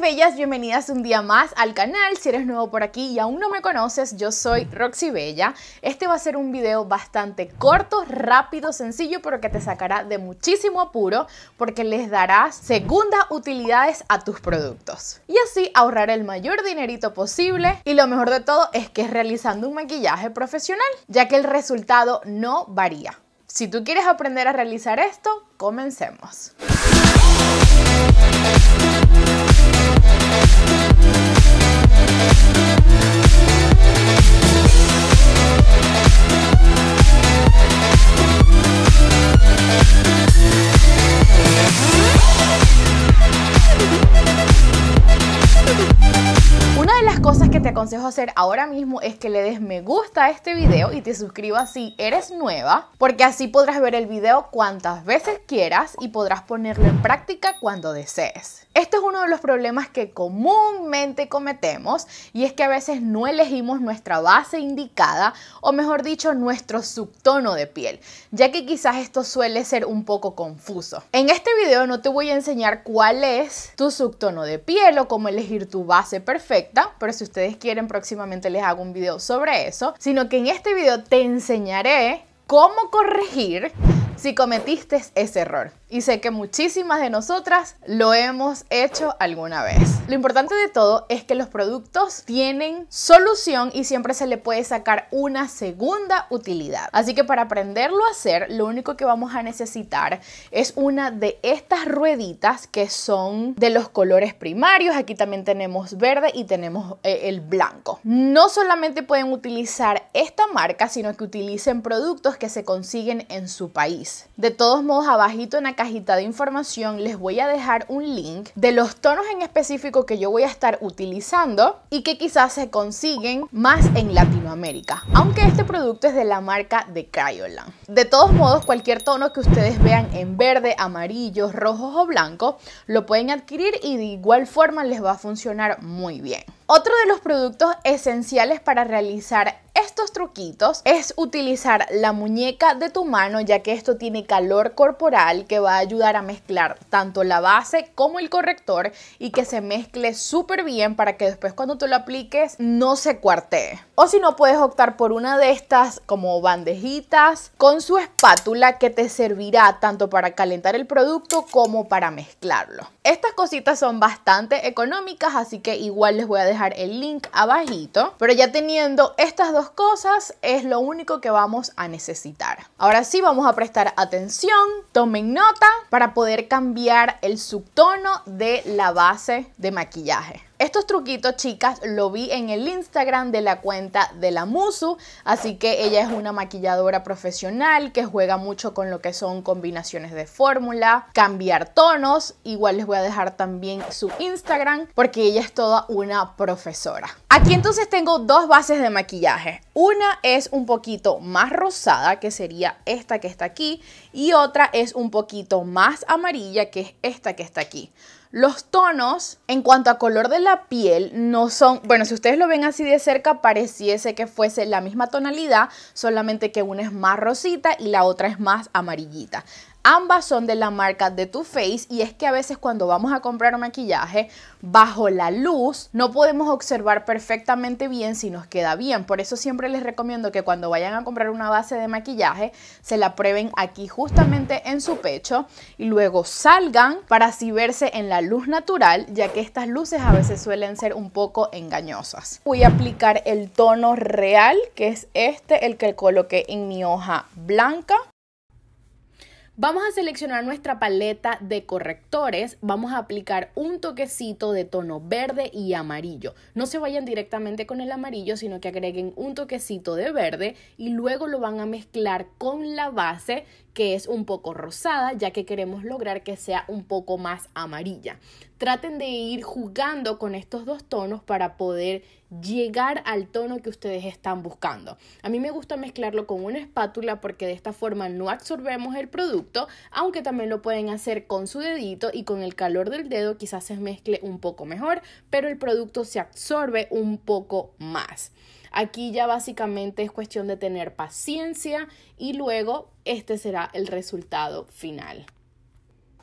bellas, bienvenidas un día más al canal. Si eres nuevo por aquí y aún no me conoces, yo soy Roxy Bella. Este va a ser un video bastante corto, rápido, sencillo, pero que te sacará de muchísimo apuro porque les darás segundas utilidades a tus productos. Y así ahorrar el mayor dinerito posible y lo mejor de todo es que es realizando un maquillaje profesional, ya que el resultado no varía. Si tú quieres aprender a realizar esto, comencemos. Thank aconsejo hacer ahora mismo es que le des me gusta a este video y te suscribas si eres nueva, porque así podrás ver el vídeo cuantas veces quieras y podrás ponerlo en práctica cuando desees. Esto es uno de los problemas que comúnmente cometemos y es que a veces no elegimos nuestra base indicada o mejor dicho nuestro subtono de piel, ya que quizás esto suele ser un poco confuso. En este vídeo no te voy a enseñar cuál es tu subtono de piel o cómo elegir tu base perfecta, pero si ustedes quieren próximamente les hago un video sobre eso, sino que en este video te enseñaré cómo corregir si cometiste ese error y sé que muchísimas de nosotras lo hemos hecho alguna vez. Lo importante de todo es que los productos tienen solución y siempre se le puede sacar una segunda utilidad. Así que para aprenderlo a hacer, lo único que vamos a necesitar es una de estas rueditas que son de los colores primarios. Aquí también tenemos verde y tenemos eh, el blanco. No solamente pueden utilizar esta marca, sino que utilicen productos que se consiguen en su país. De todos modos, abajito en la cajita de información les voy a dejar un link de los tonos en específico que yo voy a estar utilizando y que quizás se consiguen más en Latinoamérica, aunque este producto es de la marca de cryolan De todos modos, cualquier tono que ustedes vean en verde, amarillo, rojo o blanco, lo pueden adquirir y de igual forma les va a funcionar muy bien. Otro de los productos esenciales para realizar estos truquitos es utilizar la muñeca de tu mano ya que esto tiene calor corporal que va a ayudar a mezclar tanto la base como el corrector y que se mezcle súper bien para que después cuando tú lo apliques no se cuartee. O si no puedes optar por una de estas como bandejitas con su espátula que te servirá tanto para calentar el producto como para mezclarlo. Estas cositas son bastante económicas así que igual les voy a dejar el link abajito pero ya teniendo estas dos cosas es lo único que vamos a necesitar. Ahora sí, vamos a prestar atención, tomen nota para poder cambiar el subtono de la base de maquillaje. Estos truquitos, chicas, lo vi en el Instagram de la cuenta de la Musu, así que ella es una maquilladora profesional que juega mucho con lo que son combinaciones de fórmula, cambiar tonos, igual les voy a dejar también su Instagram porque ella es toda una profesora. Aquí entonces tengo dos bases de maquillaje. Una es un poquito más rosada, que sería esta que está aquí, y otra es un poquito más amarilla, que es esta que está aquí. Los tonos, en cuanto a color de la piel, no son, bueno, si ustedes lo ven así de cerca, pareciese que fuese la misma tonalidad, solamente que una es más rosita y la otra es más amarillita. Ambas son de la marca de Too Face, y es que a veces cuando vamos a comprar un maquillaje bajo la luz no podemos observar perfectamente bien si nos queda bien. Por eso siempre les recomiendo que cuando vayan a comprar una base de maquillaje se la prueben aquí justamente en su pecho y luego salgan para así verse en la luz natural ya que estas luces a veces suelen ser un poco engañosas. Voy a aplicar el tono real que es este, el que coloqué en mi hoja blanca Vamos a seleccionar nuestra paleta de correctores, vamos a aplicar un toquecito de tono verde y amarillo. No se vayan directamente con el amarillo, sino que agreguen un toquecito de verde y luego lo van a mezclar con la base que es un poco rosada, ya que queremos lograr que sea un poco más amarilla. Traten de ir jugando con estos dos tonos para poder llegar al tono que ustedes están buscando. A mí me gusta mezclarlo con una espátula porque de esta forma no absorbemos el producto, aunque también lo pueden hacer con su dedito y con el calor del dedo quizás se mezcle un poco mejor, pero el producto se absorbe un poco más. Aquí ya básicamente es cuestión de tener paciencia y luego este será el resultado final.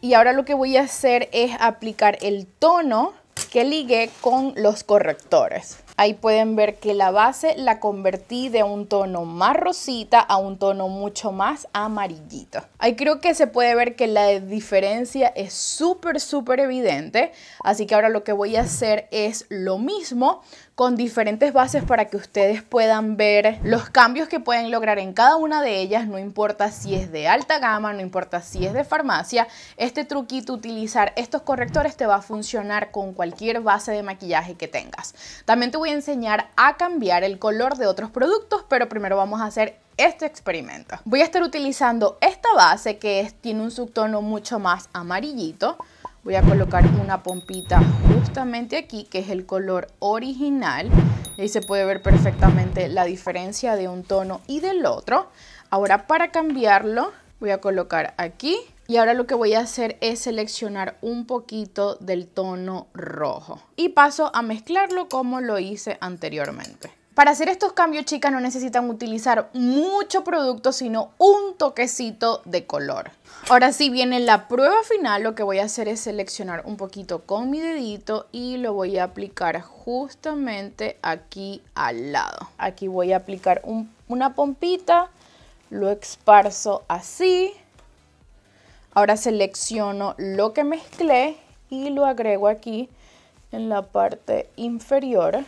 Y ahora lo que voy a hacer es aplicar el tono que ligué con los correctores. Ahí pueden ver que la base la convertí de un tono más rosita a un tono mucho más amarillito. Ahí creo que se puede ver que la diferencia es súper, súper evidente. Así que ahora lo que voy a hacer es lo mismo, con diferentes bases para que ustedes puedan ver los cambios que pueden lograr en cada una de ellas, no importa si es de alta gama, no importa si es de farmacia, este truquito utilizar estos correctores te va a funcionar con cualquier base de maquillaje que tengas. También te voy a enseñar a cambiar el color de otros productos, pero primero vamos a hacer este experimento. Voy a estar utilizando esta base que tiene un subtono mucho más amarillito voy a colocar una pompita justamente aquí, que es el color original. Ahí se puede ver perfectamente la diferencia de un tono y del otro. Ahora para cambiarlo voy a colocar aquí y ahora lo que voy a hacer es seleccionar un poquito del tono rojo y paso a mezclarlo como lo hice anteriormente. Para hacer estos cambios, chicas, no necesitan utilizar mucho producto, sino un toquecito de color. Ahora sí viene la prueba final, lo que voy a hacer es seleccionar un poquito con mi dedito y lo voy a aplicar justamente aquí al lado. Aquí voy a aplicar una pompita, lo esparzo así. Ahora selecciono lo que mezclé y lo agrego aquí en la parte inferior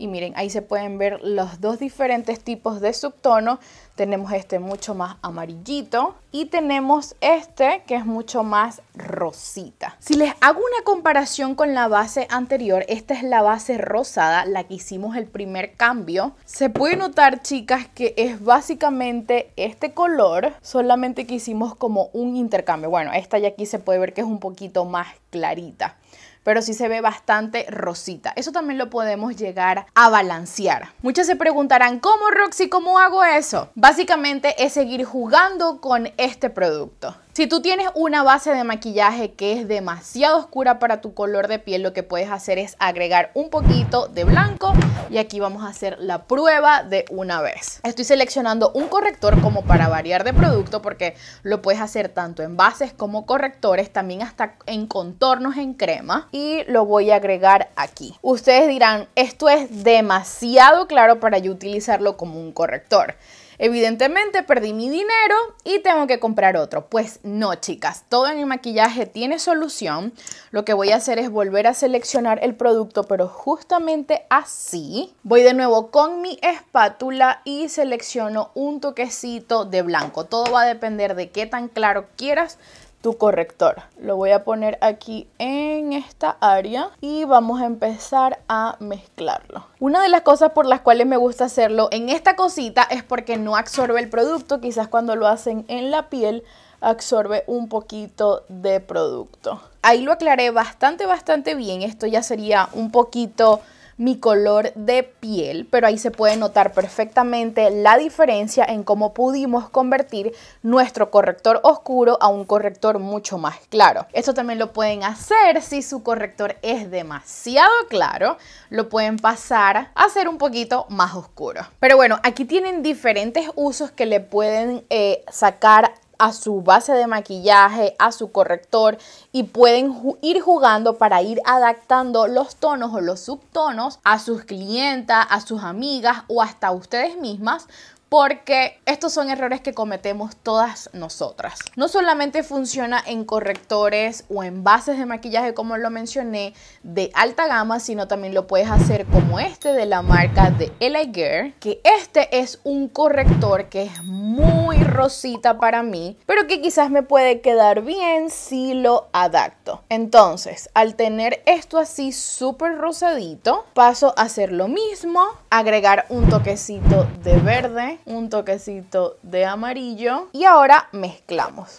y miren, ahí se pueden ver los dos diferentes tipos de subtono. Tenemos este mucho más amarillito y tenemos este que es mucho más rosita. Si les hago una comparación con la base anterior, esta es la base rosada, la que hicimos el primer cambio. Se puede notar, chicas, que es básicamente este color, solamente que hicimos como un intercambio. Bueno, esta ya aquí se puede ver que es un poquito más clarita pero sí se ve bastante rosita. Eso también lo podemos llegar a balancear. Muchas se preguntarán, ¿cómo Roxy? ¿Cómo hago eso? Básicamente es seguir jugando con este producto. Si tú tienes una base de maquillaje que es demasiado oscura para tu color de piel, lo que puedes hacer es agregar un poquito de blanco y aquí vamos a hacer la prueba de una vez. Estoy seleccionando un corrector como para variar de producto porque lo puedes hacer tanto en bases como correctores, también hasta en contornos en crema y lo voy a agregar aquí. Ustedes dirán, esto es demasiado claro para yo utilizarlo como un corrector. Evidentemente perdí mi dinero y tengo que comprar otro. Pues no, chicas, todo en el maquillaje tiene solución. Lo que voy a hacer es volver a seleccionar el producto, pero justamente así. Voy de nuevo con mi espátula y selecciono un toquecito de blanco. Todo va a depender de qué tan claro quieras tu corrector. Lo voy a poner aquí en esta área y vamos a empezar a mezclarlo. Una de las cosas por las cuales me gusta hacerlo en esta cosita es porque no absorbe el producto. Quizás cuando lo hacen en la piel absorbe un poquito de producto. Ahí lo aclaré bastante, bastante bien. Esto ya sería un poquito mi color de piel, pero ahí se puede notar perfectamente la diferencia en cómo pudimos convertir nuestro corrector oscuro a un corrector mucho más claro. Esto también lo pueden hacer si su corrector es demasiado claro, lo pueden pasar a ser un poquito más oscuro. Pero bueno, aquí tienen diferentes usos que le pueden eh, sacar a su base de maquillaje, a su corrector y pueden ir jugando para ir adaptando los tonos o los subtonos a sus clientas, a sus amigas o hasta a ustedes mismas porque estos son errores que cometemos todas nosotras. No solamente funciona en correctores o en bases de maquillaje, como lo mencioné, de alta gama, sino también lo puedes hacer como este de la marca de LA Girl, que este es un corrector que es muy rosita para mí, pero que quizás me puede quedar bien si lo adapto. Entonces, al tener esto así súper rosadito, paso a hacer lo mismo, agregar un toquecito de verde, un toquecito de amarillo y ahora mezclamos.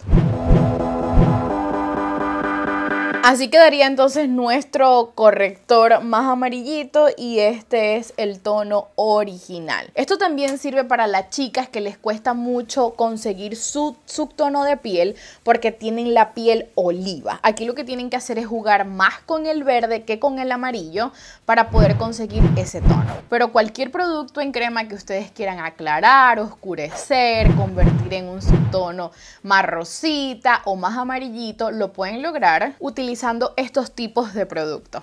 Así quedaría entonces nuestro corrector más amarillito y este es el tono original. Esto también sirve para las chicas que les cuesta mucho conseguir su, subtono de piel porque tienen la piel oliva. Aquí lo que tienen que hacer es jugar más con el verde que con el amarillo para poder conseguir ese tono. Pero cualquier producto en crema que ustedes quieran aclarar, oscurecer, convertir en un subtono más rosita o más amarillito, lo pueden lograr utilizando estos tipos de productos.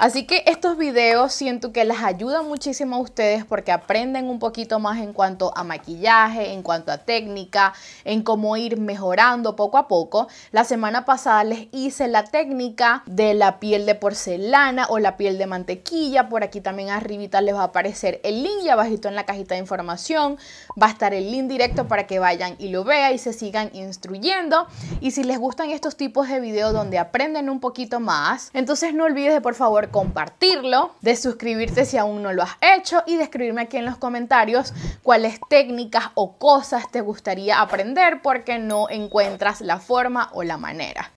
Así que estos videos siento que les ayudan muchísimo a ustedes porque aprenden un poquito más en cuanto a maquillaje, en cuanto a técnica, en cómo ir mejorando poco a poco. La semana pasada les hice la técnica de la piel de porcelana o la piel de mantequilla. Por aquí también arribita les va a aparecer el link y abajito en la cajita de información va a estar el link directo para que vayan y lo vean y se sigan instruyendo. Y si les gustan estos tipos de videos donde aprenden un poquito más, entonces no olvides por favor compartirlo, de suscribirte si aún no lo has hecho y de escribirme aquí en los comentarios cuáles técnicas o cosas te gustaría aprender porque no encuentras la forma o la manera.